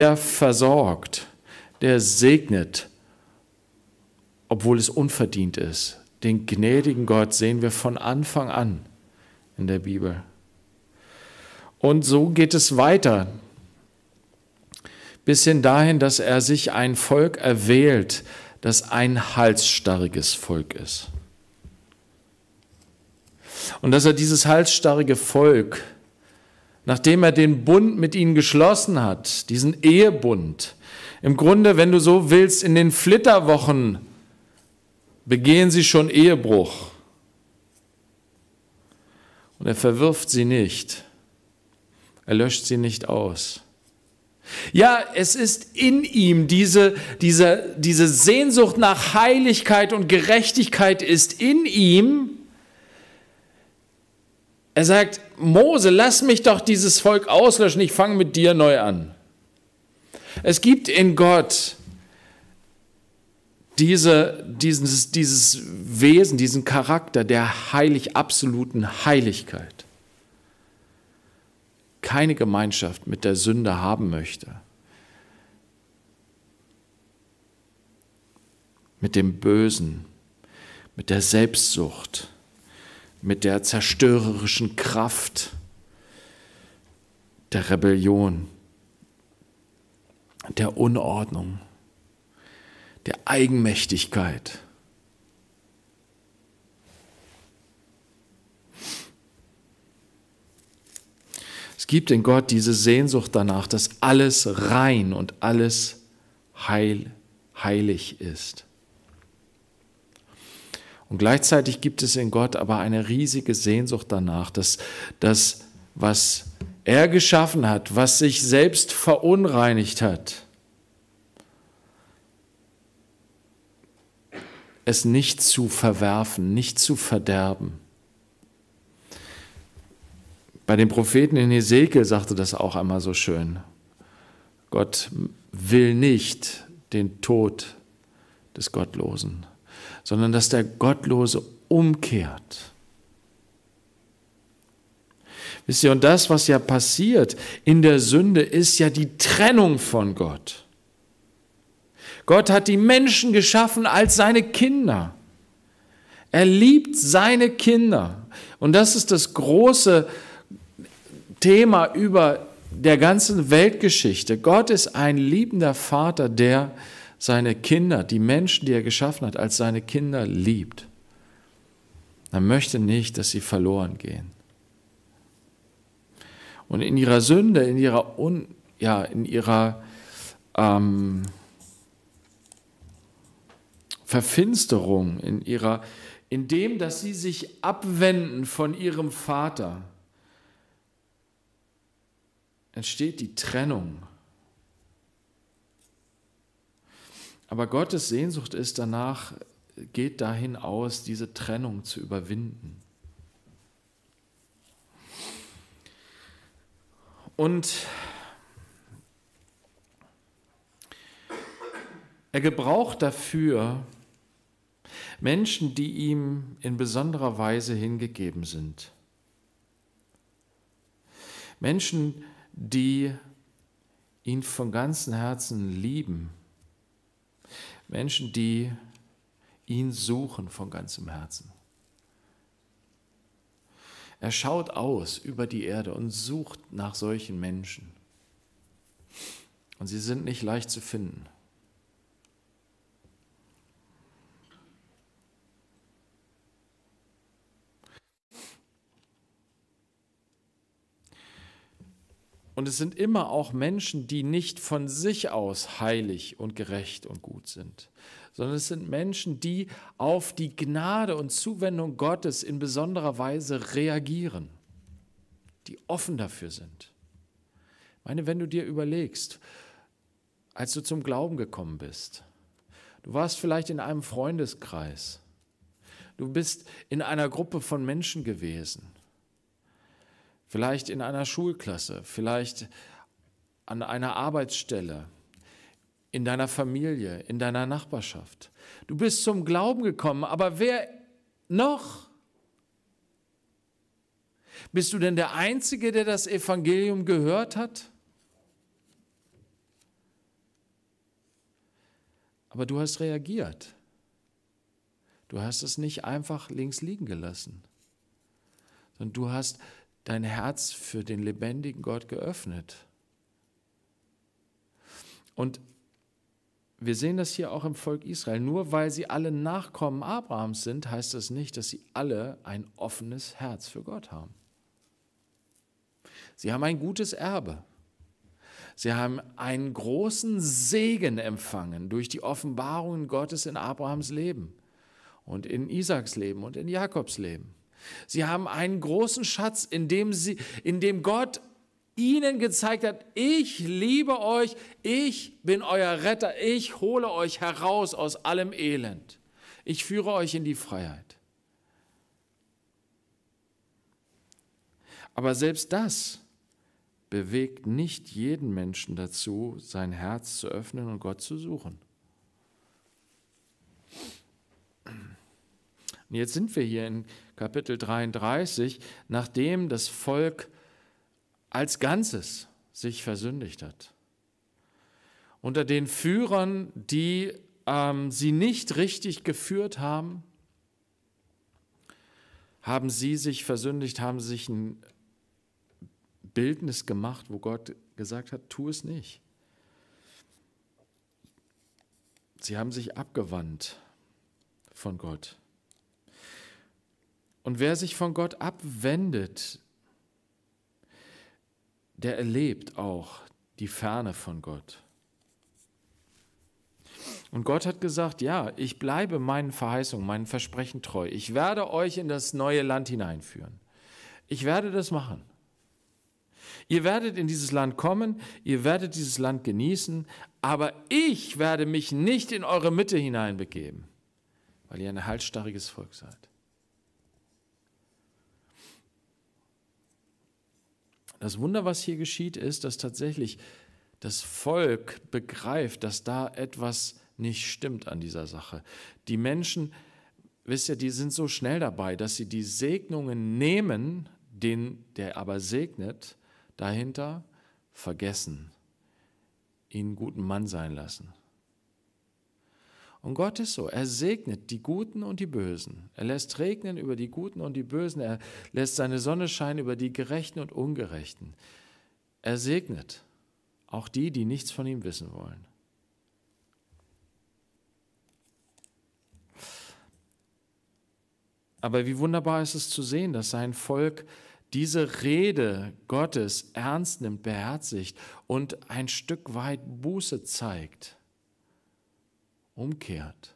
der versorgt, der segnet, obwohl es unverdient ist. Den gnädigen Gott sehen wir von Anfang an in der Bibel. Und so geht es weiter, bis hin dahin, dass er sich ein Volk erwählt, das ein halsstarriges Volk ist. Und dass er dieses halsstarrige Volk nachdem er den Bund mit ihnen geschlossen hat, diesen Ehebund. Im Grunde, wenn du so willst, in den Flitterwochen begehen sie schon Ehebruch. Und er verwirft sie nicht. Er löscht sie nicht aus. Ja, es ist in ihm diese, diese, diese Sehnsucht nach Heiligkeit und Gerechtigkeit ist in ihm, er sagt, Mose, lass mich doch dieses Volk auslöschen, ich fange mit dir neu an. Es gibt in Gott diese, dieses, dieses Wesen, diesen Charakter der heilig absoluten Heiligkeit. Keine Gemeinschaft mit der Sünde haben möchte. Mit dem Bösen, mit der Selbstsucht mit der zerstörerischen Kraft der Rebellion, der Unordnung, der Eigenmächtigkeit. Es gibt in Gott diese Sehnsucht danach, dass alles rein und alles heil, heilig ist. Und gleichzeitig gibt es in Gott aber eine riesige Sehnsucht danach, dass das, was er geschaffen hat, was sich selbst verunreinigt hat, es nicht zu verwerfen, nicht zu verderben. Bei den Propheten in Ezekiel sagte das auch einmal so schön. Gott will nicht den Tod des Gottlosen sondern dass der Gottlose umkehrt. Wisst ihr, und das, was ja passiert in der Sünde, ist ja die Trennung von Gott. Gott hat die Menschen geschaffen als seine Kinder. Er liebt seine Kinder. Und das ist das große Thema über der ganzen Weltgeschichte. Gott ist ein liebender Vater, der seine Kinder, die Menschen, die er geschaffen hat, als seine Kinder liebt. Er möchte nicht, dass sie verloren gehen. Und in ihrer Sünde, in ihrer, Un, ja, in ihrer ähm, Verfinsterung, in ihrer, in dem, dass sie sich abwenden von ihrem Vater, entsteht die Trennung Aber Gottes Sehnsucht ist danach, geht dahin aus, diese Trennung zu überwinden. Und er gebraucht dafür Menschen, die ihm in besonderer Weise hingegeben sind. Menschen, die ihn von ganzem Herzen lieben Menschen, die ihn suchen von ganzem Herzen. Er schaut aus über die Erde und sucht nach solchen Menschen. Und sie sind nicht leicht zu finden. Und es sind immer auch Menschen, die nicht von sich aus heilig und gerecht und gut sind, sondern es sind Menschen, die auf die Gnade und Zuwendung Gottes in besonderer Weise reagieren, die offen dafür sind. Ich meine, wenn du dir überlegst, als du zum Glauben gekommen bist, du warst vielleicht in einem Freundeskreis, du bist in einer Gruppe von Menschen gewesen, vielleicht in einer Schulklasse, vielleicht an einer Arbeitsstelle, in deiner Familie, in deiner Nachbarschaft. Du bist zum Glauben gekommen, aber wer noch? Bist du denn der Einzige, der das Evangelium gehört hat? Aber du hast reagiert. Du hast es nicht einfach links liegen gelassen, sondern du hast dein Herz für den lebendigen Gott geöffnet. Und wir sehen das hier auch im Volk Israel. Nur weil sie alle Nachkommen Abrahams sind, heißt das nicht, dass sie alle ein offenes Herz für Gott haben. Sie haben ein gutes Erbe. Sie haben einen großen Segen empfangen durch die Offenbarungen Gottes in Abrahams Leben und in Isaaks Leben und in Jakobs Leben. Sie haben einen großen Schatz, in dem, sie, in dem Gott ihnen gezeigt hat, ich liebe euch, ich bin euer Retter, ich hole euch heraus aus allem Elend. Ich führe euch in die Freiheit. Aber selbst das bewegt nicht jeden Menschen dazu, sein Herz zu öffnen und Gott zu suchen. Und jetzt sind wir hier in Kapitel 33, nachdem das Volk als Ganzes sich versündigt hat. Unter den Führern, die ähm, sie nicht richtig geführt haben, haben sie sich versündigt, haben sich ein Bildnis gemacht, wo Gott gesagt hat, tu es nicht. Sie haben sich abgewandt von Gott. Und wer sich von Gott abwendet, der erlebt auch die Ferne von Gott. Und Gott hat gesagt, ja, ich bleibe meinen Verheißungen, meinen Versprechen treu. Ich werde euch in das neue Land hineinführen. Ich werde das machen. Ihr werdet in dieses Land kommen, ihr werdet dieses Land genießen, aber ich werde mich nicht in eure Mitte hineinbegeben, weil ihr ein halsstarriges Volk seid. Das Wunder, was hier geschieht, ist, dass tatsächlich das Volk begreift, dass da etwas nicht stimmt an dieser Sache. Die Menschen, wisst ihr, die sind so schnell dabei, dass sie die Segnungen nehmen, den, der aber segnet, dahinter vergessen, ihn guten Mann sein lassen. Und Gott ist so, er segnet die Guten und die Bösen. Er lässt regnen über die Guten und die Bösen. Er lässt seine Sonne scheinen über die Gerechten und Ungerechten. Er segnet auch die, die nichts von ihm wissen wollen. Aber wie wunderbar ist es zu sehen, dass sein Volk diese Rede Gottes ernst nimmt, beherzigt und ein Stück weit Buße zeigt umkehrt,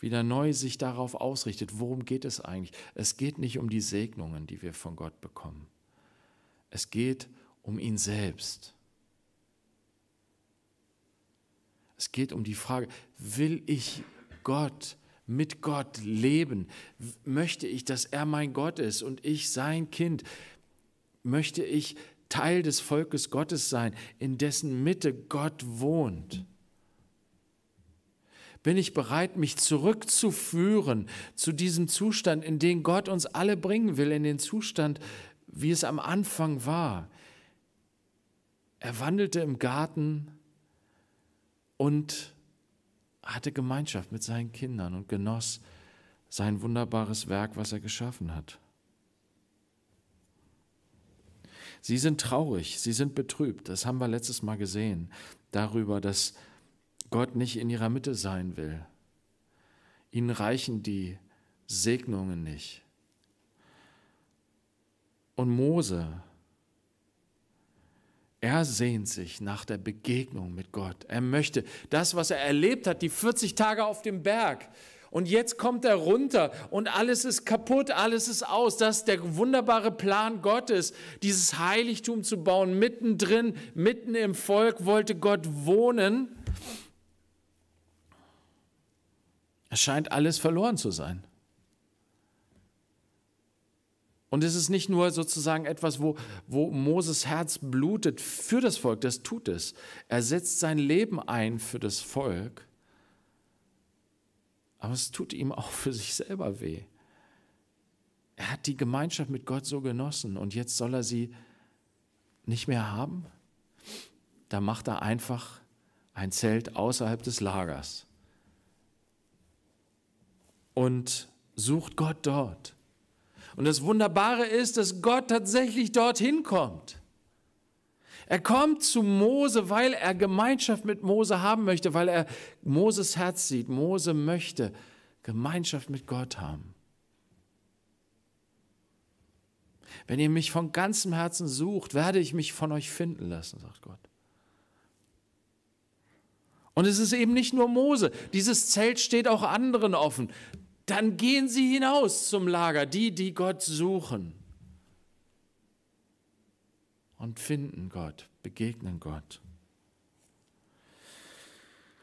wieder neu sich darauf ausrichtet, worum geht es eigentlich? Es geht nicht um die Segnungen, die wir von Gott bekommen. Es geht um ihn selbst. Es geht um die Frage, will ich Gott, mit Gott leben? Möchte ich, dass er mein Gott ist und ich sein Kind? Möchte ich Teil des Volkes Gottes sein, in dessen Mitte Gott wohnt? bin ich bereit, mich zurückzuführen zu diesem Zustand, in den Gott uns alle bringen will, in den Zustand, wie es am Anfang war. Er wandelte im Garten und hatte Gemeinschaft mit seinen Kindern und genoss sein wunderbares Werk, was er geschaffen hat. Sie sind traurig, sie sind betrübt, das haben wir letztes Mal gesehen, darüber, dass Gott nicht in ihrer Mitte sein will. Ihnen reichen die Segnungen nicht. Und Mose, er sehnt sich nach der Begegnung mit Gott. Er möchte das, was er erlebt hat, die 40 Tage auf dem Berg. Und jetzt kommt er runter und alles ist kaputt, alles ist aus. Das ist der wunderbare Plan Gottes, dieses Heiligtum zu bauen. Mittendrin, mitten im Volk wollte Gott wohnen. Es scheint alles verloren zu sein. Und es ist nicht nur sozusagen etwas, wo, wo Moses Herz blutet für das Volk, das tut es. Er setzt sein Leben ein für das Volk, aber es tut ihm auch für sich selber weh. Er hat die Gemeinschaft mit Gott so genossen und jetzt soll er sie nicht mehr haben? Da macht er einfach ein Zelt außerhalb des Lagers und sucht Gott dort. Und das Wunderbare ist, dass Gott tatsächlich dorthin kommt. Er kommt zu Mose, weil er Gemeinschaft mit Mose haben möchte, weil er Moses Herz sieht. Mose möchte Gemeinschaft mit Gott haben. Wenn ihr mich von ganzem Herzen sucht, werde ich mich von euch finden lassen, sagt Gott. Und es ist eben nicht nur Mose. Dieses Zelt steht auch anderen offen dann gehen sie hinaus zum Lager, die, die Gott suchen. Und finden Gott, begegnen Gott.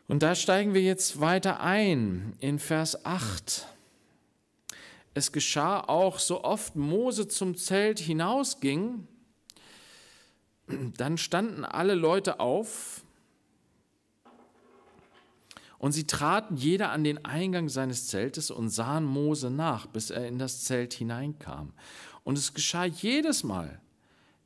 Und da steigen wir jetzt weiter ein in Vers 8. Es geschah auch, so oft Mose zum Zelt hinausging, dann standen alle Leute auf und sie traten jeder an den Eingang seines Zeltes und sahen Mose nach, bis er in das Zelt hineinkam. Und es geschah jedes Mal,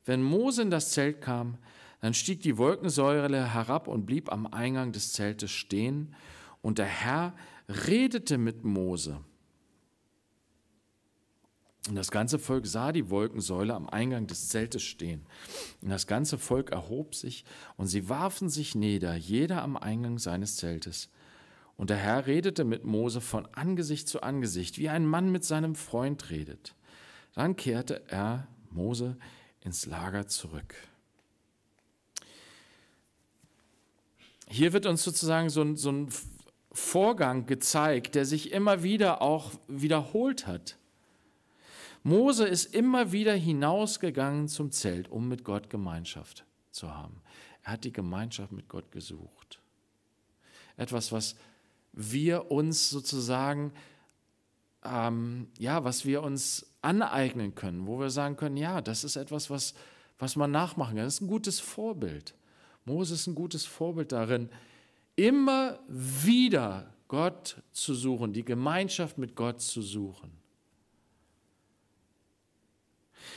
wenn Mose in das Zelt kam, dann stieg die Wolkensäure herab und blieb am Eingang des Zeltes stehen. Und der Herr redete mit Mose. Und das ganze Volk sah die Wolkensäule am Eingang des Zeltes stehen. Und das ganze Volk erhob sich und sie warfen sich nieder, jeder am Eingang seines Zeltes. Und der Herr redete mit Mose von Angesicht zu Angesicht, wie ein Mann mit seinem Freund redet. Dann kehrte er, Mose, ins Lager zurück. Hier wird uns sozusagen so ein, so ein Vorgang gezeigt, der sich immer wieder auch wiederholt hat. Mose ist immer wieder hinausgegangen zum Zelt, um mit Gott Gemeinschaft zu haben. Er hat die Gemeinschaft mit Gott gesucht. Etwas, was wir uns sozusagen, ähm, ja, was wir uns aneignen können, wo wir sagen können, ja, das ist etwas, was, was man nachmachen kann. Das ist ein gutes Vorbild. Mose ist ein gutes Vorbild darin, immer wieder Gott zu suchen, die Gemeinschaft mit Gott zu suchen.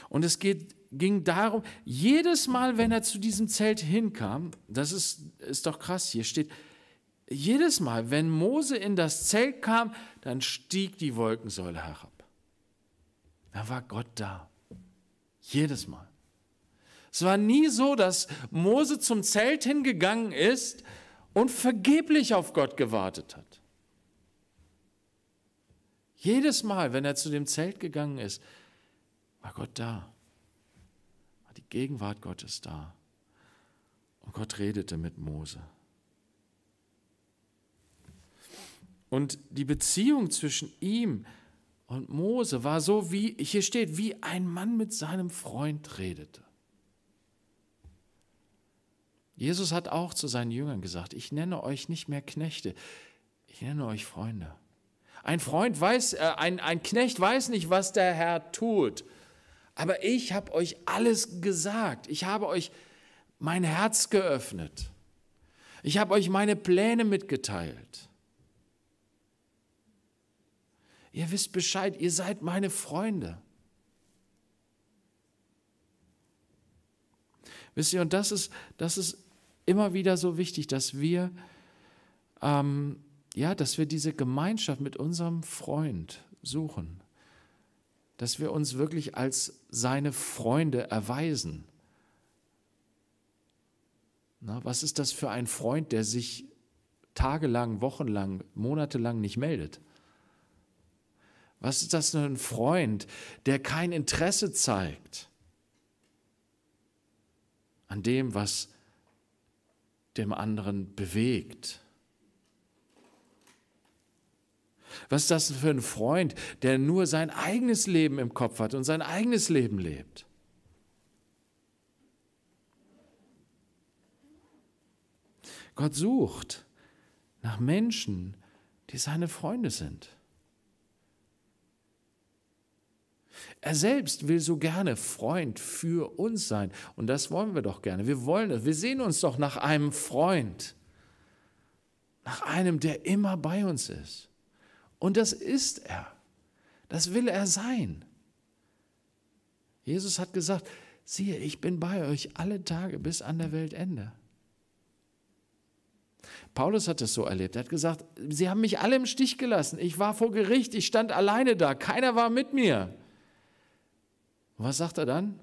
Und es geht, ging darum, jedes Mal, wenn er zu diesem Zelt hinkam, das ist, ist doch krass, hier steht, jedes Mal, wenn Mose in das Zelt kam, dann stieg die Wolkensäule herab. Da war Gott da. Jedes Mal. Es war nie so, dass Mose zum Zelt hingegangen ist und vergeblich auf Gott gewartet hat. Jedes Mal, wenn er zu dem Zelt gegangen ist, war Gott da. War die Gegenwart Gottes da. Und Gott redete mit Mose. Und die Beziehung zwischen ihm und Mose war so, wie hier steht, wie ein Mann mit seinem Freund redete. Jesus hat auch zu seinen Jüngern gesagt, ich nenne euch nicht mehr Knechte, ich nenne euch Freunde. Ein Freund weiß, äh, ein, ein Knecht weiß nicht, was der Herr tut. Aber ich habe euch alles gesagt. Ich habe euch mein Herz geöffnet. Ich habe euch meine Pläne mitgeteilt. Ihr wisst Bescheid, ihr seid meine Freunde. Wisst ihr, und das ist, das ist immer wieder so wichtig, dass wir, ähm, ja, dass wir diese Gemeinschaft mit unserem Freund suchen. Dass wir uns wirklich als seine Freunde erweisen. Na, was ist das für ein Freund, der sich tagelang, wochenlang, monatelang nicht meldet? Was ist das für ein Freund, der kein Interesse zeigt an dem, was dem anderen bewegt? Was ist das für ein Freund, der nur sein eigenes Leben im Kopf hat und sein eigenes Leben lebt? Gott sucht nach Menschen, die seine Freunde sind. Er selbst will so gerne Freund für uns sein. Und das wollen wir doch gerne. Wir wollen es. Wir sehen uns doch nach einem Freund. Nach einem, der immer bei uns ist. Und das ist er. Das will er sein. Jesus hat gesagt, siehe, ich bin bei euch alle Tage bis an der Weltende. Paulus hat es so erlebt. Er hat gesagt, sie haben mich alle im Stich gelassen. Ich war vor Gericht, ich stand alleine da, keiner war mit mir. Und was sagt er dann?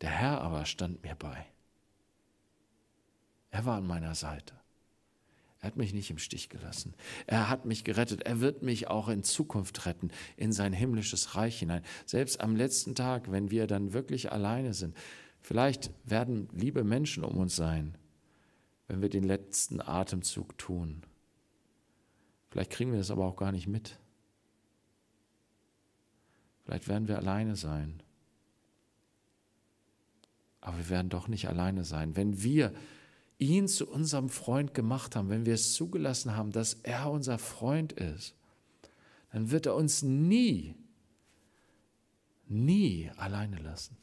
Der Herr aber stand mir bei. Er war an meiner Seite. Er hat mich nicht im Stich gelassen. Er hat mich gerettet. Er wird mich auch in Zukunft retten, in sein himmlisches Reich hinein. Selbst am letzten Tag, wenn wir dann wirklich alleine sind. Vielleicht werden liebe Menschen um uns sein, wenn wir den letzten Atemzug tun. Vielleicht kriegen wir das aber auch gar nicht mit. Vielleicht werden wir alleine sein. Aber wir werden doch nicht alleine sein. Wenn wir ihn zu unserem Freund gemacht haben, wenn wir es zugelassen haben, dass er unser Freund ist, dann wird er uns nie, nie alleine lassen.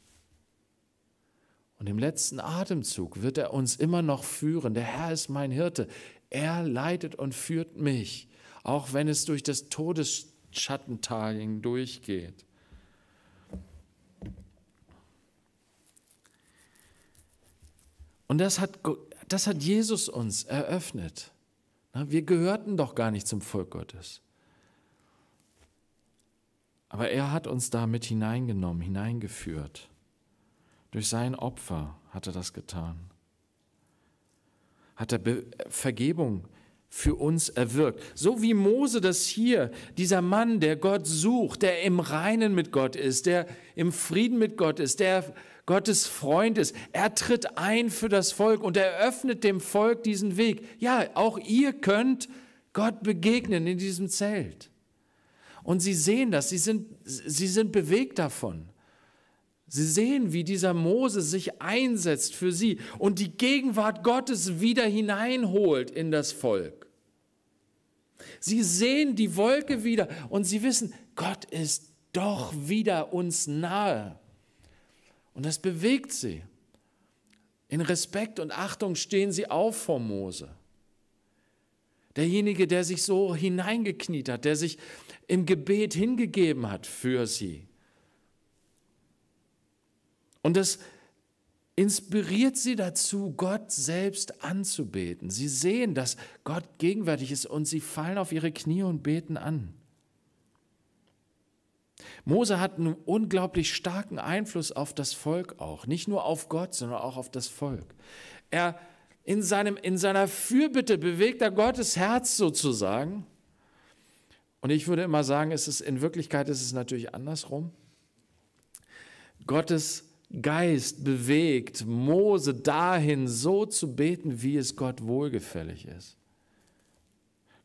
Und im letzten Atemzug wird er uns immer noch führen. Der Herr ist mein Hirte. Er leitet und führt mich, auch wenn es durch das Todesschattentagen durchgeht. Und das hat, das hat Jesus uns eröffnet. Wir gehörten doch gar nicht zum Volk Gottes. Aber er hat uns damit hineingenommen, hineingeführt. Durch sein Opfer hat er das getan. Hat er Be Vergebung für uns erwirkt. So wie Mose das hier, dieser Mann, der Gott sucht, der im Reinen mit Gott ist, der im Frieden mit Gott ist, der Gottes Freund ist. Er tritt ein für das Volk und er öffnet dem Volk diesen Weg. Ja, auch ihr könnt Gott begegnen in diesem Zelt. Und sie sehen das, sie sind, sie sind bewegt davon. Sie sehen, wie dieser Mose sich einsetzt für sie und die Gegenwart Gottes wieder hineinholt in das Volk. Sie sehen die Wolke wieder und sie wissen, Gott ist doch wieder uns nahe. Und das bewegt sie. In Respekt und Achtung stehen sie auf vor Mose. Derjenige, der sich so hineingekniet hat, der sich im Gebet hingegeben hat für sie. Und das inspiriert sie dazu, Gott selbst anzubeten. Sie sehen, dass Gott gegenwärtig ist und sie fallen auf ihre Knie und beten an. Mose hat einen unglaublich starken Einfluss auf das Volk auch, nicht nur auf Gott, sondern auch auf das Volk. Er in, seinem, in seiner Fürbitte bewegt er Gottes Herz sozusagen. Und ich würde immer sagen, es ist, in Wirklichkeit ist es natürlich andersrum. Gottes Geist bewegt Mose dahin, so zu beten, wie es Gott wohlgefällig ist.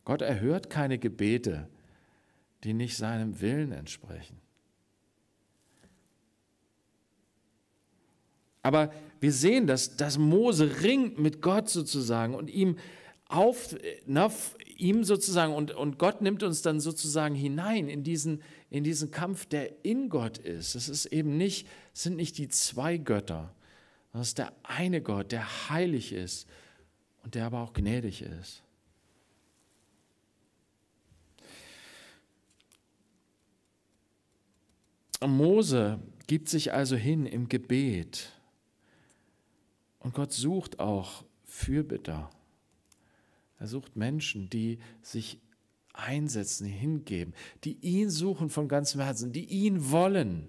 Gott erhört keine Gebete, die nicht seinem Willen entsprechen. Aber wir sehen, dass, dass Mose ringt mit Gott sozusagen und ihm auf, na, ihm sozusagen, und, und Gott nimmt uns dann sozusagen hinein in diesen, in diesen Kampf, der in Gott ist. Es ist eben nicht, sind nicht die zwei Götter, sondern es ist der eine Gott, der heilig ist und der aber auch gnädig ist. Mose gibt sich also hin im Gebet und Gott sucht auch Fürbitter. Er sucht Menschen, die sich einsetzen, hingeben, die ihn suchen von ganzem Herzen, die ihn wollen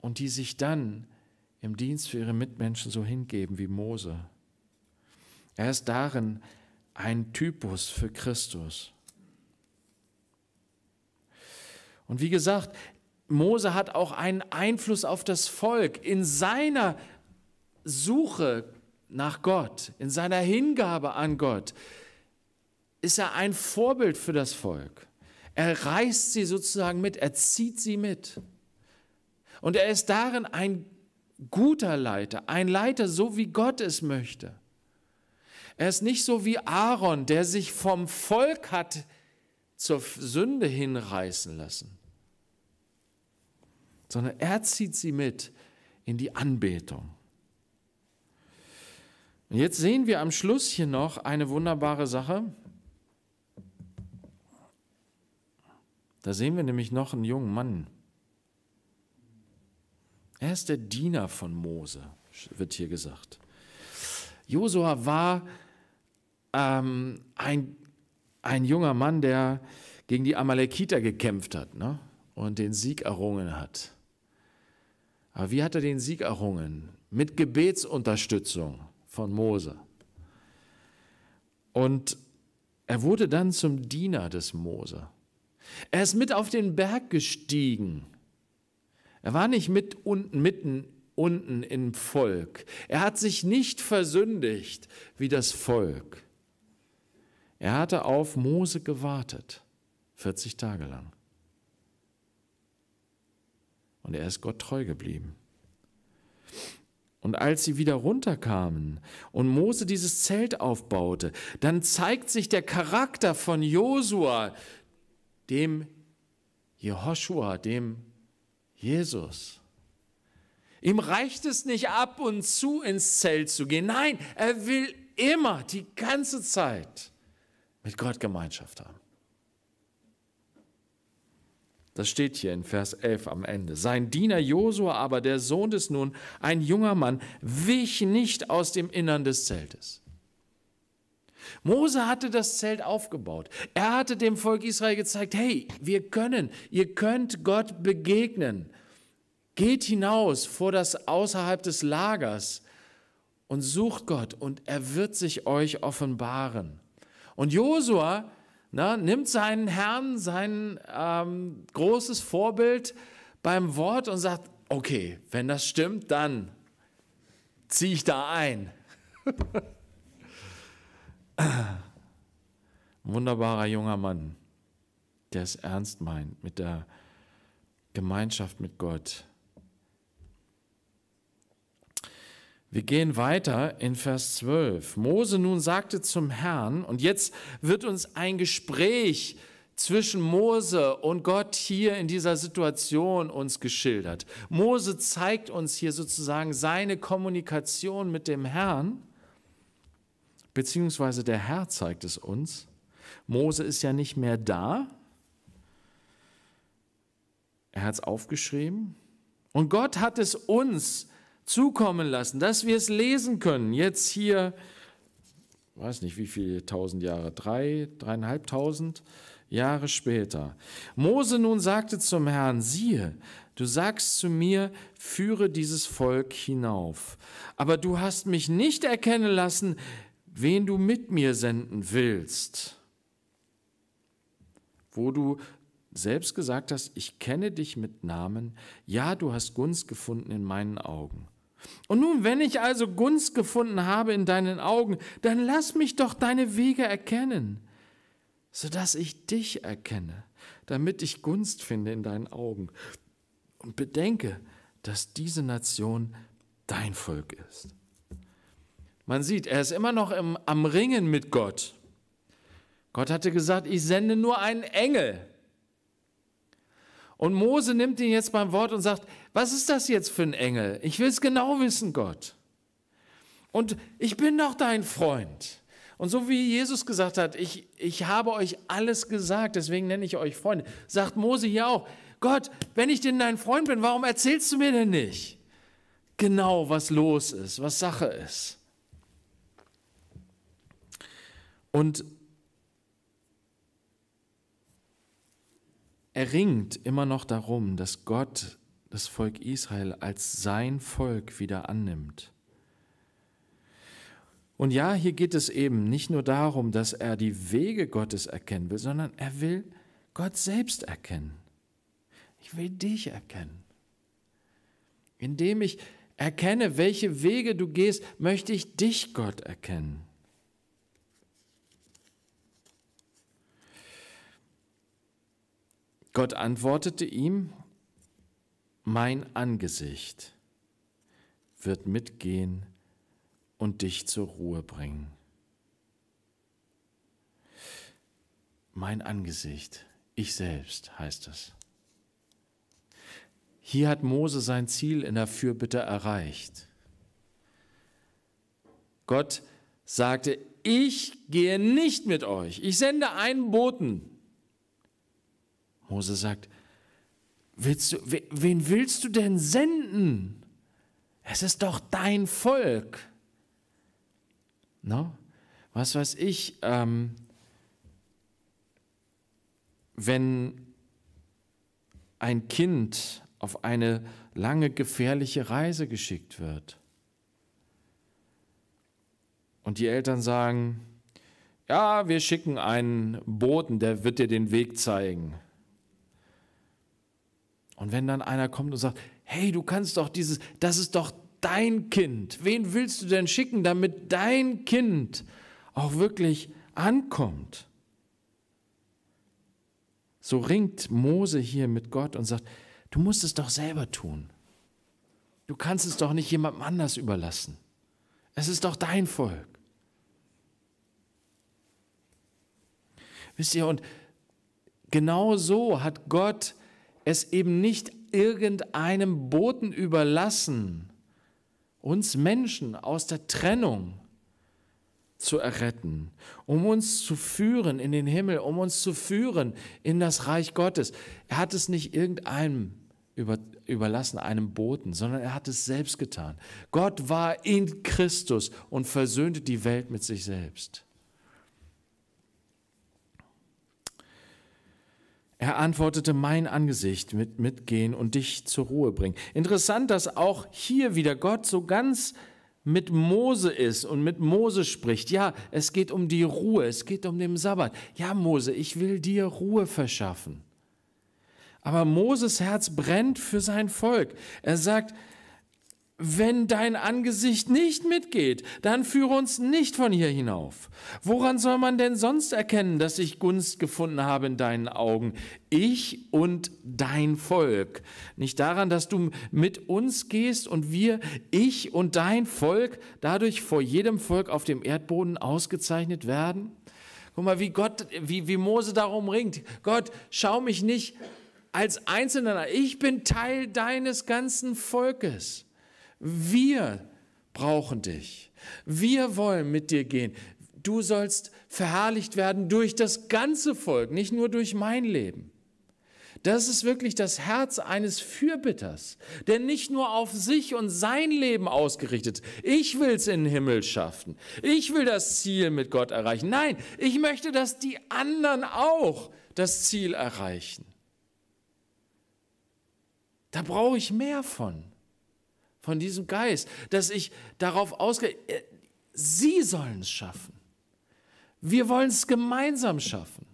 und die sich dann im Dienst für ihre Mitmenschen so hingeben wie Mose. Er ist darin ein Typus für Christus. Und wie gesagt, Mose hat auch einen Einfluss auf das Volk in seiner Suche nach Gott, in seiner Hingabe an Gott, ist er ein Vorbild für das Volk. Er reißt sie sozusagen mit, er zieht sie mit. Und er ist darin ein guter Leiter, ein Leiter, so wie Gott es möchte. Er ist nicht so wie Aaron, der sich vom Volk hat zur Sünde hinreißen lassen, sondern er zieht sie mit in die Anbetung. Und jetzt sehen wir am Schluss hier noch eine wunderbare Sache. Da sehen wir nämlich noch einen jungen Mann. Er ist der Diener von Mose, wird hier gesagt. Josua war ähm, ein, ein junger Mann, der gegen die Amalekiter gekämpft hat ne? und den Sieg errungen hat. Aber wie hat er den Sieg errungen? Mit Gebetsunterstützung von Mose. Und er wurde dann zum Diener des Mose. Er ist mit auf den Berg gestiegen. Er war nicht mit unten, mitten unten im Volk. Er hat sich nicht versündigt wie das Volk. Er hatte auf Mose gewartet, 40 Tage lang. Und er ist Gott treu geblieben. Und als sie wieder runterkamen und Mose dieses Zelt aufbaute, dann zeigt sich der Charakter von Josua, dem Jehoshua, dem Jesus. Ihm reicht es nicht ab und zu ins Zelt zu gehen. Nein, er will immer, die ganze Zeit mit Gott Gemeinschaft haben. Das steht hier in Vers 11 am Ende. Sein Diener Josua aber, der Sohn des Nun, ein junger Mann, wich nicht aus dem Innern des Zeltes. Mose hatte das Zelt aufgebaut. Er hatte dem Volk Israel gezeigt, hey, wir können, ihr könnt Gott begegnen. Geht hinaus vor das außerhalb des Lagers und sucht Gott und er wird sich euch offenbaren. Und Josua Ne? Nimmt seinen Herrn, sein ähm, großes Vorbild beim Wort und sagt, okay, wenn das stimmt, dann ziehe ich da ein. Wunderbarer junger Mann, der es ernst meint mit der Gemeinschaft mit Gott. Wir gehen weiter in Vers 12. Mose nun sagte zum Herrn, und jetzt wird uns ein Gespräch zwischen Mose und Gott hier in dieser Situation uns geschildert. Mose zeigt uns hier sozusagen seine Kommunikation mit dem Herrn, beziehungsweise der Herr zeigt es uns. Mose ist ja nicht mehr da. Er hat es aufgeschrieben. Und Gott hat es uns geschildert zukommen lassen, dass wir es lesen können. Jetzt hier, weiß nicht wie viele tausend Jahre, drei, dreieinhalbtausend Jahre später. Mose nun sagte zum Herrn, siehe, du sagst zu mir, führe dieses Volk hinauf. Aber du hast mich nicht erkennen lassen, wen du mit mir senden willst. Wo du selbst gesagt hast, ich kenne dich mit Namen, ja, du hast Gunst gefunden in meinen Augen. Und nun, wenn ich also Gunst gefunden habe in deinen Augen, dann lass mich doch deine Wege erkennen, sodass ich dich erkenne, damit ich Gunst finde in deinen Augen. Und bedenke, dass diese Nation dein Volk ist. Man sieht, er ist immer noch im, am Ringen mit Gott. Gott hatte gesagt, ich sende nur einen Engel. Und Mose nimmt ihn jetzt beim Wort und sagt, was ist das jetzt für ein Engel? Ich will es genau wissen, Gott. Und ich bin doch dein Freund. Und so wie Jesus gesagt hat, ich, ich habe euch alles gesagt, deswegen nenne ich euch Freunde, sagt Mose hier auch, Gott, wenn ich denn dein Freund bin, warum erzählst du mir denn nicht genau, was los ist, was Sache ist? Und Er ringt immer noch darum, dass Gott das Volk Israel als sein Volk wieder annimmt. Und ja, hier geht es eben nicht nur darum, dass er die Wege Gottes erkennen will, sondern er will Gott selbst erkennen. Ich will dich erkennen. Indem ich erkenne, welche Wege du gehst, möchte ich dich, Gott, erkennen. Gott antwortete ihm, mein Angesicht wird mitgehen und dich zur Ruhe bringen. Mein Angesicht, ich selbst heißt es. Hier hat Mose sein Ziel in der Fürbitte erreicht. Gott sagte, ich gehe nicht mit euch, ich sende einen Boten, Mose sagt, willst du, wen willst du denn senden? Es ist doch dein Volk. No? Was weiß ich, ähm, wenn ein Kind auf eine lange gefährliche Reise geschickt wird und die Eltern sagen, ja, wir schicken einen Boten, der wird dir den Weg zeigen. Und wenn dann einer kommt und sagt, hey, du kannst doch dieses, das ist doch dein Kind. Wen willst du denn schicken, damit dein Kind auch wirklich ankommt? So ringt Mose hier mit Gott und sagt, du musst es doch selber tun. Du kannst es doch nicht jemandem anders überlassen. Es ist doch dein Volk. Wisst ihr, und genau so hat Gott es eben nicht irgendeinem Boten überlassen, uns Menschen aus der Trennung zu erretten, um uns zu führen in den Himmel, um uns zu führen in das Reich Gottes. Er hat es nicht irgendeinem über, überlassen, einem Boten, sondern er hat es selbst getan. Gott war in Christus und versöhnte die Welt mit sich selbst. Er antwortete mein Angesicht mit Mitgehen und dich zur Ruhe bringen. Interessant, dass auch hier wieder Gott so ganz mit Mose ist und mit Mose spricht. Ja, es geht um die Ruhe, es geht um den Sabbat. Ja, Mose, ich will dir Ruhe verschaffen. Aber Moses Herz brennt für sein Volk. Er sagt, wenn dein Angesicht nicht mitgeht, dann führe uns nicht von hier hinauf. Woran soll man denn sonst erkennen, dass ich Gunst gefunden habe in deinen Augen, ich und dein Volk? Nicht daran, dass du mit uns gehst und wir, ich und dein Volk, dadurch vor jedem Volk auf dem Erdboden ausgezeichnet werden? Guck mal, wie Gott, wie, wie Mose darum ringt. Gott, schau mich nicht als Einzelner an. Ich bin Teil deines ganzen Volkes. Wir brauchen dich. Wir wollen mit dir gehen. Du sollst verherrlicht werden durch das ganze Volk, nicht nur durch mein Leben. Das ist wirklich das Herz eines Fürbitters, der nicht nur auf sich und sein Leben ausgerichtet ist. Ich will es in den Himmel schaffen. Ich will das Ziel mit Gott erreichen. Nein, ich möchte, dass die anderen auch das Ziel erreichen. Da brauche ich mehr von von diesem Geist, dass ich darauf ausgehe, äh, Sie sollen es schaffen. Wir wollen es gemeinsam schaffen.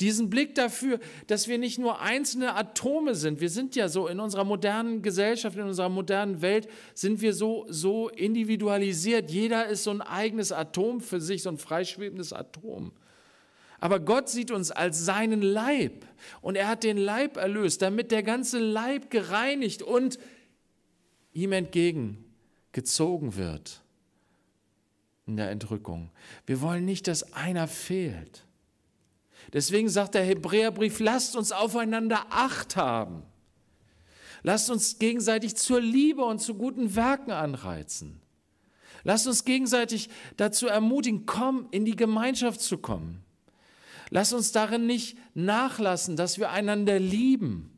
Diesen Blick dafür, dass wir nicht nur einzelne Atome sind. Wir sind ja so in unserer modernen Gesellschaft, in unserer modernen Welt, sind wir so, so individualisiert. Jeder ist so ein eigenes Atom für sich, so ein freischwebendes Atom. Aber Gott sieht uns als seinen Leib und er hat den Leib erlöst, damit der ganze Leib gereinigt und ihm entgegengezogen wird in der Entrückung. Wir wollen nicht, dass einer fehlt. Deswegen sagt der Hebräerbrief, lasst uns aufeinander acht haben. Lasst uns gegenseitig zur Liebe und zu guten Werken anreizen. Lasst uns gegenseitig dazu ermutigen, komm, in die Gemeinschaft zu kommen. Lasst uns darin nicht nachlassen, dass wir einander lieben,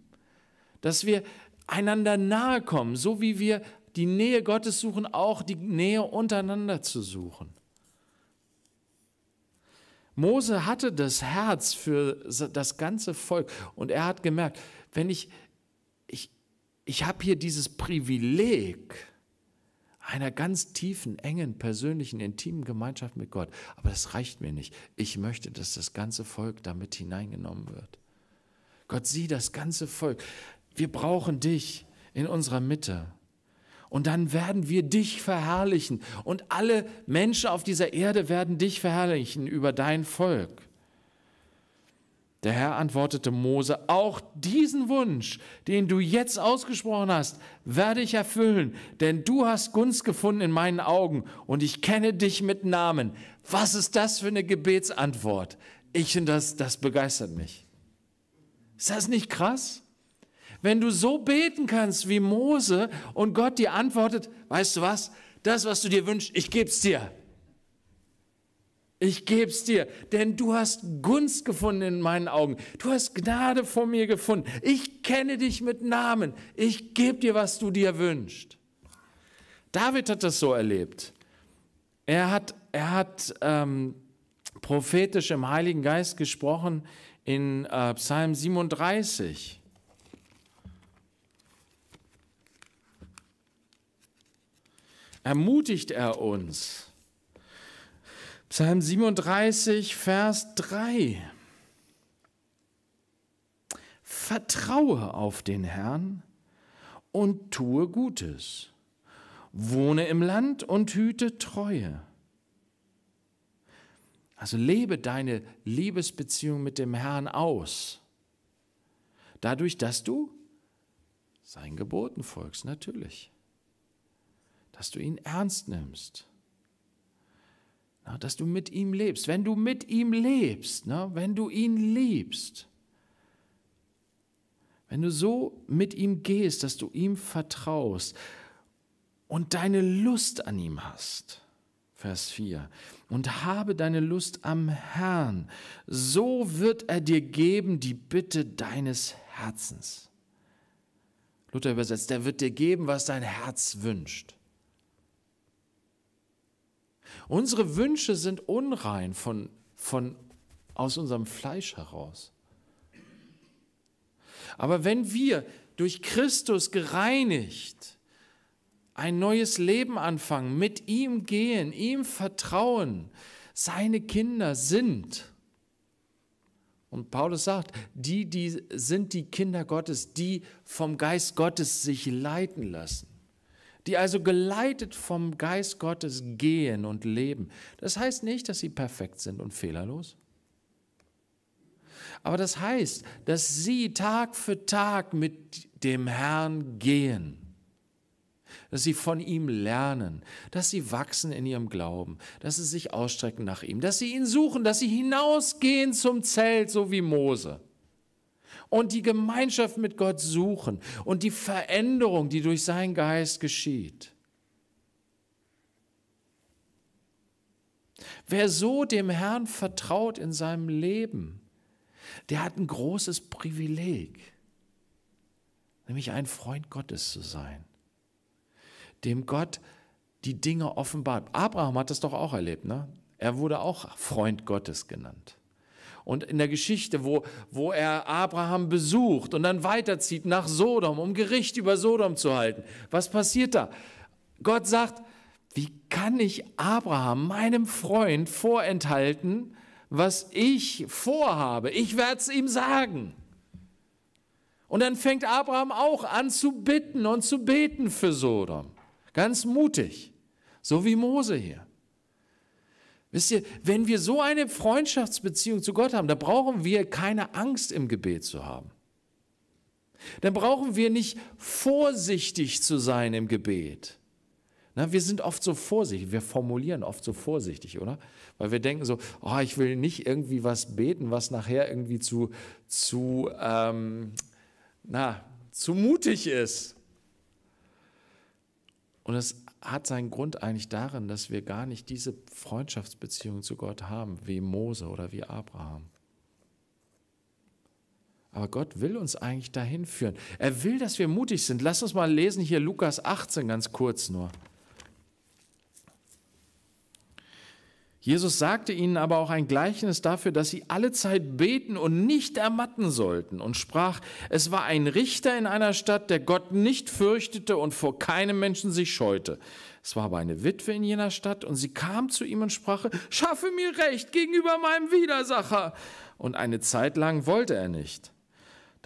dass wir einander nahe kommen, so wie wir die Nähe Gottes suchen, auch die Nähe untereinander zu suchen. Mose hatte das Herz für das ganze Volk und er hat gemerkt, wenn ich, ich, ich habe hier dieses Privileg einer ganz tiefen, engen, persönlichen, intimen Gemeinschaft mit Gott, aber das reicht mir nicht. Ich möchte, dass das ganze Volk damit hineingenommen wird. Gott, sieh das ganze Volk. Wir brauchen dich in unserer Mitte. Und dann werden wir dich verherrlichen. Und alle Menschen auf dieser Erde werden dich verherrlichen über dein Volk. Der Herr antwortete Mose, auch diesen Wunsch, den du jetzt ausgesprochen hast, werde ich erfüllen, denn du hast Gunst gefunden in meinen Augen und ich kenne dich mit Namen. Was ist das für eine Gebetsantwort? Ich finde, das, das begeistert mich. Ist das nicht krass? Wenn du so beten kannst wie Mose und Gott dir antwortet, weißt du was, das, was du dir wünschst, ich gebe es dir. Ich gebe es dir, denn du hast Gunst gefunden in meinen Augen. Du hast Gnade vor mir gefunden. Ich kenne dich mit Namen. Ich gebe dir, was du dir wünschst. David hat das so erlebt. Er hat, er hat ähm, prophetisch im Heiligen Geist gesprochen in äh, Psalm 37. ermutigt er uns. Psalm 37, Vers 3. Vertraue auf den Herrn und tue Gutes. Wohne im Land und hüte Treue. Also lebe deine Liebesbeziehung mit dem Herrn aus. Dadurch, dass du seinen Geboten folgst, natürlich dass du ihn ernst nimmst. dass du mit ihm lebst. Wenn du mit ihm lebst, wenn du ihn liebst, wenn du so mit ihm gehst, dass du ihm vertraust und deine Lust an ihm hast. Vers 4. Und habe deine Lust am Herrn, so wird er dir geben die Bitte deines Herzens. Luther übersetzt, er wird dir geben, was dein Herz wünscht. Unsere Wünsche sind unrein von, von, aus unserem Fleisch heraus. Aber wenn wir durch Christus gereinigt ein neues Leben anfangen, mit ihm gehen, ihm vertrauen, seine Kinder sind, und Paulus sagt, die, die sind die Kinder Gottes, die vom Geist Gottes sich leiten lassen die also geleitet vom Geist Gottes gehen und leben. Das heißt nicht, dass sie perfekt sind und fehlerlos. Aber das heißt, dass sie Tag für Tag mit dem Herrn gehen dass sie von ihm lernen, dass sie wachsen in ihrem Glauben, dass sie sich ausstrecken nach ihm, dass sie ihn suchen, dass sie hinausgehen zum Zelt, so wie Mose und die Gemeinschaft mit Gott suchen und die Veränderung, die durch seinen Geist geschieht. Wer so dem Herrn vertraut in seinem Leben, der hat ein großes Privileg, nämlich ein Freund Gottes zu sein, dem Gott die Dinge offenbart. Abraham hat das doch auch erlebt, ne? Er wurde auch Freund Gottes genannt und in der Geschichte, wo, wo er Abraham besucht und dann weiterzieht nach Sodom, um Gericht über Sodom zu halten. Was passiert da? Gott sagt, wie kann ich Abraham, meinem Freund, vorenthalten, was ich vorhabe? Ich werde es ihm sagen. Und dann fängt Abraham auch an zu bitten und zu beten für Sodom. Ganz mutig, so wie Mose hier. Wisst ihr, wenn wir so eine Freundschaftsbeziehung zu Gott haben, da brauchen wir keine Angst im Gebet zu haben. Dann brauchen wir nicht vorsichtig zu sein im Gebet. Na, wir sind oft so vorsichtig, wir formulieren oft so vorsichtig, oder? Weil wir denken so, oh, ich will nicht irgendwie was beten, was nachher irgendwie zu, zu, ähm, na, zu mutig ist. Und das hat seinen Grund eigentlich darin, dass wir gar nicht diese Freundschaftsbeziehung zu Gott haben, wie Mose oder wie Abraham. Aber Gott will uns eigentlich dahin führen. Er will, dass wir mutig sind. Lass uns mal lesen hier Lukas 18 ganz kurz nur. Jesus sagte ihnen aber auch ein Gleichnis dafür, dass sie alle Zeit beten und nicht ermatten sollten und sprach, es war ein Richter in einer Stadt, der Gott nicht fürchtete und vor keinem Menschen sich scheute. Es war aber eine Witwe in jener Stadt und sie kam zu ihm und sprach, schaffe mir Recht gegenüber meinem Widersacher. Und eine Zeit lang wollte er nicht.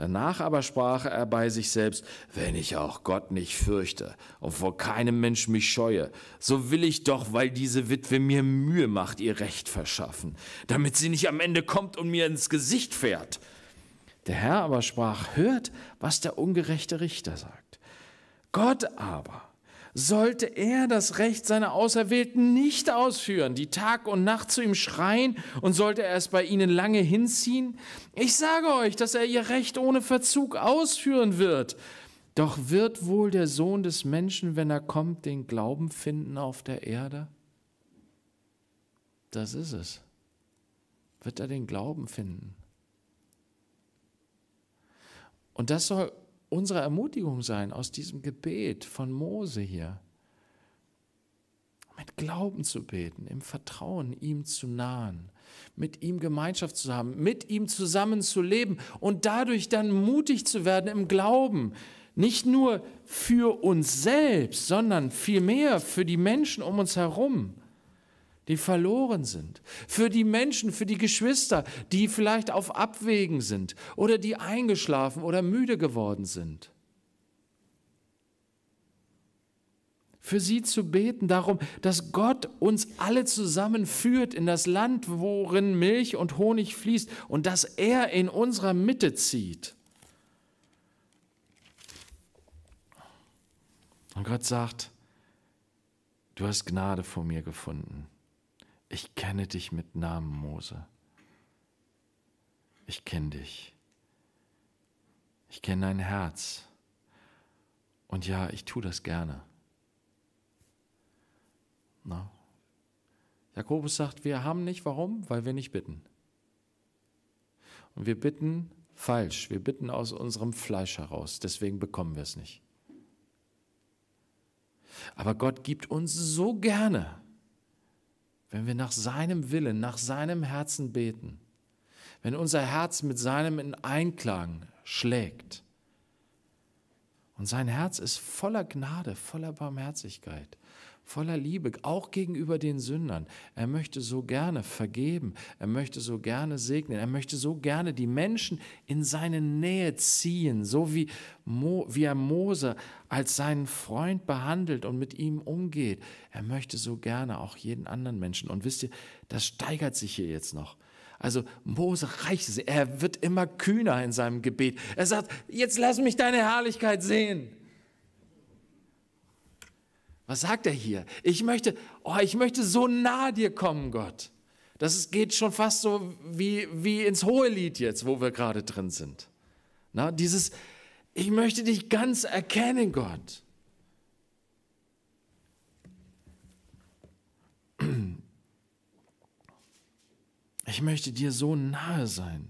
Danach aber sprach er bei sich selbst, wenn ich auch Gott nicht fürchte und vor keinem Menschen mich scheue, so will ich doch, weil diese Witwe mir Mühe macht, ihr Recht verschaffen, damit sie nicht am Ende kommt und mir ins Gesicht fährt. Der Herr aber sprach, hört, was der ungerechte Richter sagt. Gott aber sollte er das Recht seiner Auserwählten nicht ausführen, die Tag und Nacht zu ihm schreien, und sollte er es bei ihnen lange hinziehen? Ich sage euch, dass er ihr Recht ohne Verzug ausführen wird. Doch wird wohl der Sohn des Menschen, wenn er kommt, den Glauben finden auf der Erde? Das ist es. Wird er den Glauben finden? Und das soll unsere Ermutigung sein aus diesem Gebet von Mose hier. Mit Glauben zu beten, im Vertrauen ihm zu nahen, mit ihm Gemeinschaft zu haben, mit ihm zusammen zu leben und dadurch dann mutig zu werden im Glauben, nicht nur für uns selbst, sondern vielmehr für die Menschen um uns herum die verloren sind, für die Menschen, für die Geschwister, die vielleicht auf Abwägen sind oder die eingeschlafen oder müde geworden sind. Für sie zu beten, darum, dass Gott uns alle zusammenführt in das Land, worin Milch und Honig fließt und dass er in unserer Mitte zieht. Und Gott sagt, du hast Gnade vor mir gefunden. Ich kenne dich mit Namen, Mose. Ich kenne dich. Ich kenne dein Herz. Und ja, ich tue das gerne. Na? Jakobus sagt, wir haben nicht. Warum? Weil wir nicht bitten. Und wir bitten falsch. Wir bitten aus unserem Fleisch heraus. Deswegen bekommen wir es nicht. Aber Gott gibt uns so gerne wenn wir nach seinem Willen, nach seinem Herzen beten, wenn unser Herz mit seinem in Einklang schlägt. Und sein Herz ist voller Gnade, voller Barmherzigkeit, voller Liebe, auch gegenüber den Sündern. Er möchte so gerne vergeben, er möchte so gerne segnen, er möchte so gerne die Menschen in seine Nähe ziehen, so wie, Mo, wie er Mose als seinen Freund behandelt und mit ihm umgeht. Er möchte so gerne auch jeden anderen Menschen. Und wisst ihr, das steigert sich hier jetzt noch. Also Mose reicht es. Er wird immer kühner in seinem Gebet. Er sagt, jetzt lass mich deine Herrlichkeit sehen. Was sagt er hier? Ich möchte, oh, ich möchte so nah dir kommen, Gott. Das geht schon fast so wie, wie ins hohe Lied jetzt, wo wir gerade drin sind. Na, dieses, ich möchte dich ganz erkennen, Gott. Ich möchte dir so nahe sein.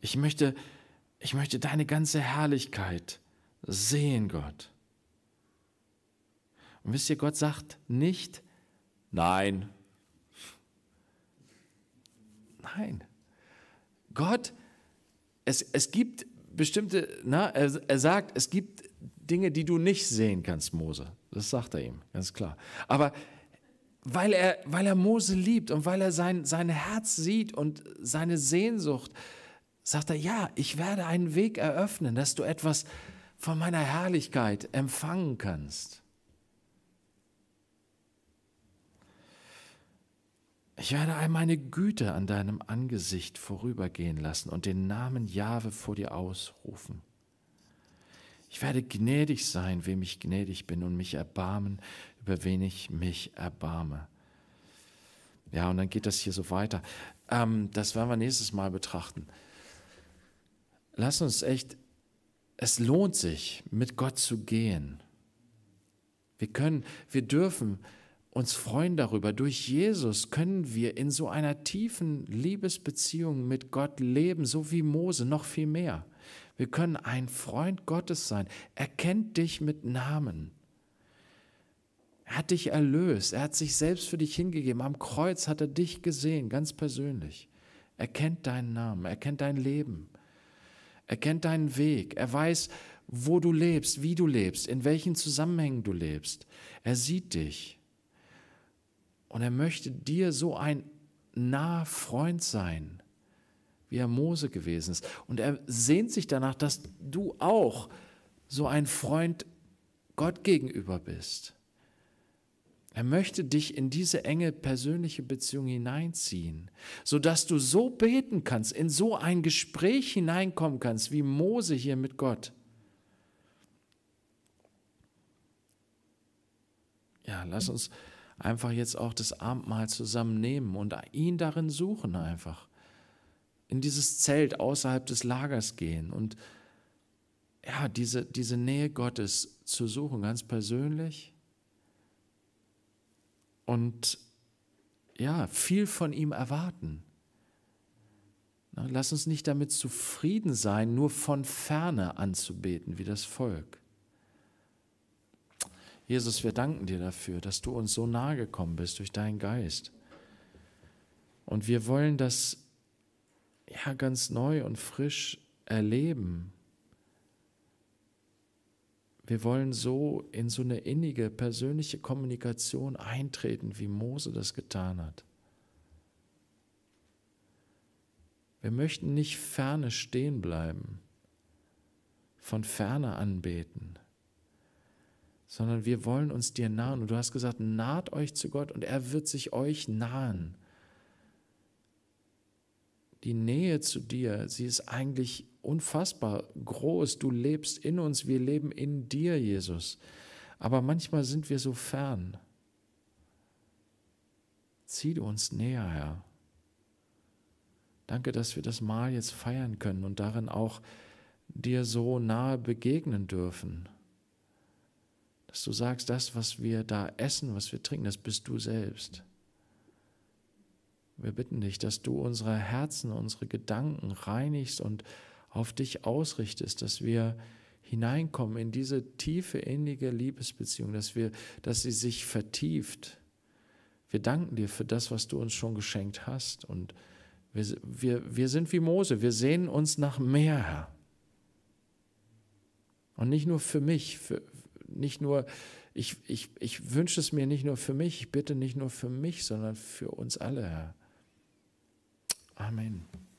Ich möchte, ich möchte deine ganze Herrlichkeit sehen, Gott. Und wisst ihr, Gott sagt nicht, nein. Nein. Gott, es, es gibt bestimmte, na, er, er sagt, es gibt Dinge, die du nicht sehen kannst, Mose. Das sagt er ihm, ganz klar. Aber weil er, weil er Mose liebt und weil er sein, sein Herz sieht und seine Sehnsucht, sagt er, ja, ich werde einen Weg eröffnen, dass du etwas von meiner Herrlichkeit empfangen kannst. Ich werde all meine Güte an deinem Angesicht vorübergehen lassen und den Namen Jahwe vor dir ausrufen. Ich werde gnädig sein, wem ich gnädig bin, und mich erbarmen, über wen ich mich erbarme. Ja, und dann geht das hier so weiter. Ähm, das werden wir nächstes Mal betrachten. Lass uns echt, es lohnt sich, mit Gott zu gehen. Wir können, wir dürfen uns freuen darüber. Durch Jesus können wir in so einer tiefen Liebesbeziehung mit Gott leben, so wie Mose, noch viel mehr. Wir können ein Freund Gottes sein. Er kennt dich mit Namen. Er hat dich erlöst. Er hat sich selbst für dich hingegeben. Am Kreuz hat er dich gesehen, ganz persönlich. Er kennt deinen Namen. Er kennt dein Leben. Er kennt deinen Weg. Er weiß, wo du lebst, wie du lebst, in welchen Zusammenhängen du lebst. Er sieht dich. Und er möchte dir so ein naher Freund sein, wie er Mose gewesen ist. Und er sehnt sich danach, dass du auch so ein Freund Gott gegenüber bist. Er möchte dich in diese enge persönliche Beziehung hineinziehen, sodass du so beten kannst, in so ein Gespräch hineinkommen kannst, wie Mose hier mit Gott. Ja, lass uns einfach jetzt auch das Abendmahl zusammen nehmen und ihn darin suchen einfach. In dieses Zelt außerhalb des Lagers gehen und ja, diese, diese Nähe Gottes zu suchen, ganz persönlich. Und ja, viel von ihm erwarten. Lass uns nicht damit zufrieden sein, nur von ferne anzubeten wie das Volk. Jesus, wir danken dir dafür, dass du uns so nahe gekommen bist durch deinen Geist. Und wir wollen das ja ganz neu und frisch erleben. Wir wollen so in so eine innige persönliche Kommunikation eintreten, wie Mose das getan hat. Wir möchten nicht ferne stehen bleiben, von ferne anbeten sondern wir wollen uns dir nahen. Und du hast gesagt, naht euch zu Gott und er wird sich euch nahen. Die Nähe zu dir, sie ist eigentlich unfassbar groß. Du lebst in uns, wir leben in dir, Jesus. Aber manchmal sind wir so fern. Zieh du uns näher, Herr. Danke, dass wir das Mahl jetzt feiern können und darin auch dir so nahe begegnen dürfen. Dass du sagst, das, was wir da essen, was wir trinken, das bist du selbst. Wir bitten dich, dass du unsere Herzen, unsere Gedanken reinigst und auf dich ausrichtest, dass wir hineinkommen in diese tiefe, innige Liebesbeziehung, dass, wir, dass sie sich vertieft. Wir danken dir für das, was du uns schon geschenkt hast. Und wir, wir, wir sind wie Mose, wir sehnen uns nach mehr, Herr. Und nicht nur für mich, für, nicht nur, ich, ich, ich wünsche es mir nicht nur für mich, ich bitte nicht nur für mich, sondern für uns alle, Herr. Amen.